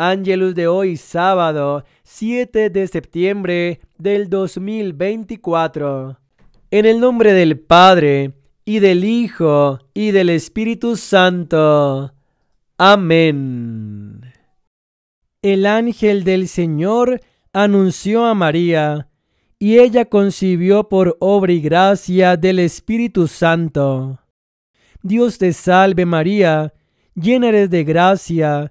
Ángelus de hoy, sábado 7 de septiembre del 2024. En el nombre del Padre, y del Hijo, y del Espíritu Santo. Amén. El ángel del Señor anunció a María, y ella concibió por obra y gracia del Espíritu Santo. Dios te salve María, llena eres de gracia,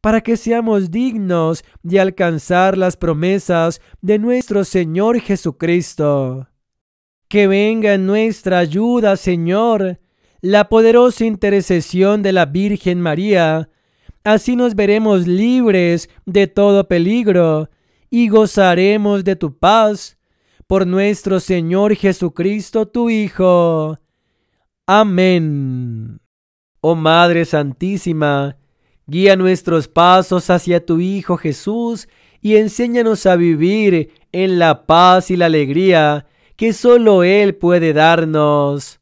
para que seamos dignos de alcanzar las promesas de nuestro Señor Jesucristo. Que venga en nuestra ayuda, Señor, la poderosa intercesión de la Virgen María. Así nos veremos libres de todo peligro y gozaremos de tu paz por nuestro Señor Jesucristo, tu Hijo. Amén. Oh Madre Santísima, Guía nuestros pasos hacia tu Hijo Jesús y enséñanos a vivir en la paz y la alegría que solo Él puede darnos.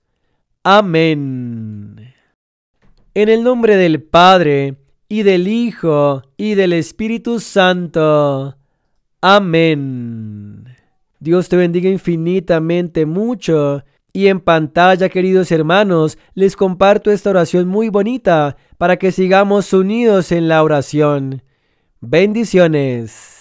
Amén. En el nombre del Padre, y del Hijo, y del Espíritu Santo. Amén. Dios te bendiga infinitamente mucho y en pantalla, queridos hermanos, les comparto esta oración muy bonita para que sigamos unidos en la oración. Bendiciones.